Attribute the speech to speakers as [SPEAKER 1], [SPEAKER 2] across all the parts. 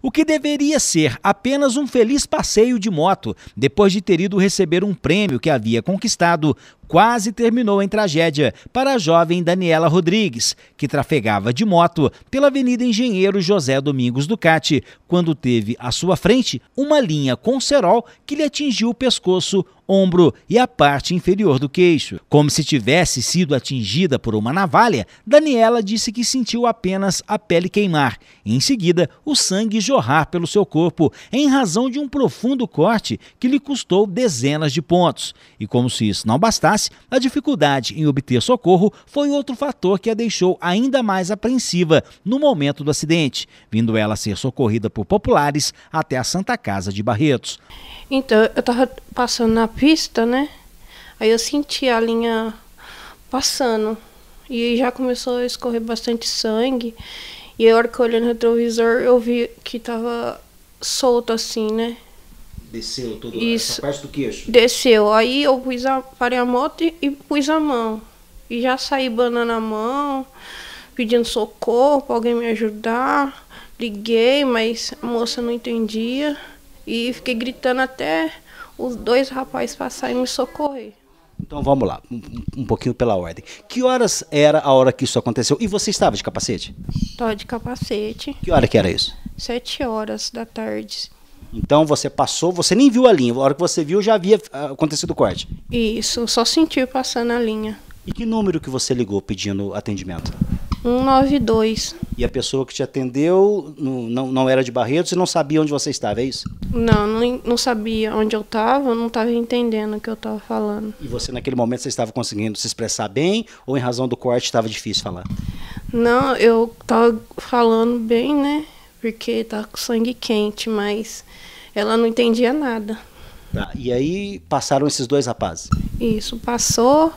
[SPEAKER 1] O que deveria ser apenas um feliz passeio de moto, depois de ter ido receber um prêmio que havia conquistado, quase terminou em tragédia para a jovem Daniela Rodrigues, que trafegava de moto pela Avenida Engenheiro José Domingos Ducati, quando teve à sua frente uma linha com cerol que lhe atingiu o pescoço ombro e a parte inferior do queixo. Como se tivesse sido atingida por uma navalha, Daniela disse que sentiu apenas a pele queimar, e em seguida o sangue jorrar pelo seu corpo, em razão de um profundo corte que lhe custou dezenas de pontos. E como se isso não bastasse, a dificuldade em obter socorro foi outro fator que a deixou ainda mais apreensiva no momento do acidente, vindo ela ser socorrida por populares até a Santa Casa de Barretos.
[SPEAKER 2] Então, eu estava passando na pista, né? Aí eu senti a linha passando. E já começou a escorrer bastante sangue. E a hora que eu olhei no retrovisor, eu vi que tava solto assim, né?
[SPEAKER 1] Desceu tudo, Isso. essa parte do queixo?
[SPEAKER 2] Desceu. Aí eu pus a, parei a moto e, e pus a mão. E já saí banando a mão, pedindo socorro pra alguém me ajudar. Liguei, mas a moça não entendia. E fiquei gritando até os dois rapazes passaram e me socorreram.
[SPEAKER 3] Então vamos lá, um, um, pouquinho pela ordem. Que horas era a hora que isso aconteceu? E você estava de capacete?
[SPEAKER 2] Estava de capacete. Que hora que era isso? Sete horas da tarde.
[SPEAKER 3] Então você passou, você nem viu a linha. A hora que você viu, já havia ah, acontecido o corte.
[SPEAKER 2] Isso, só sentiu passando a linha.
[SPEAKER 3] E que número que você ligou pedindo atendimento?
[SPEAKER 2] 192.
[SPEAKER 3] E a pessoa que te atendeu não, não era de Barretos e não sabia onde você estava, é isso?
[SPEAKER 2] Não, não, não sabia onde eu estava, não estava entendendo o que eu estava falando.
[SPEAKER 3] E você, naquele momento, você estava conseguindo se expressar bem ou, em razão do corte, estava difícil falar?
[SPEAKER 2] Não, eu estava falando bem, né? Porque estava tá com sangue quente, mas ela não entendia nada.
[SPEAKER 3] Tá, e aí passaram esses dois rapazes?
[SPEAKER 2] Isso, passou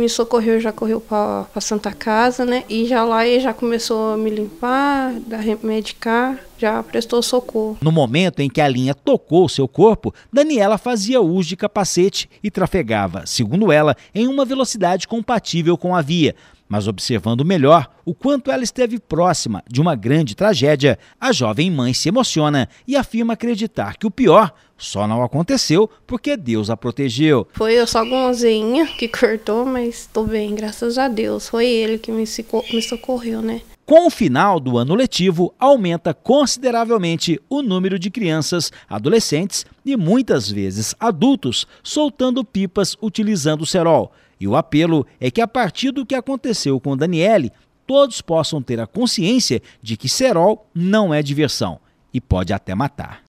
[SPEAKER 2] me socorreu, já correu para Santa Casa, né? E já lá ele já começou a me limpar, me medicar, já prestou socorro.
[SPEAKER 1] No momento em que a linha tocou o seu corpo, Daniela fazia uso de capacete e trafegava, segundo ela, em uma velocidade compatível com a via mas observando melhor o quanto ela esteve próxima de uma grande tragédia, a jovem mãe se emociona e afirma acreditar que o pior só não aconteceu porque Deus a protegeu.
[SPEAKER 2] Foi eu só alguma zeinha que cortou, mas estou bem, graças a Deus. Foi ele que me, me socorreu, né?
[SPEAKER 1] Com o final do ano letivo, aumenta consideravelmente o número de crianças, adolescentes e muitas vezes adultos soltando pipas utilizando cerol. E o apelo é que a partir do que aconteceu com Daniele, todos possam ter a consciência de que cerol não é diversão e pode até matar.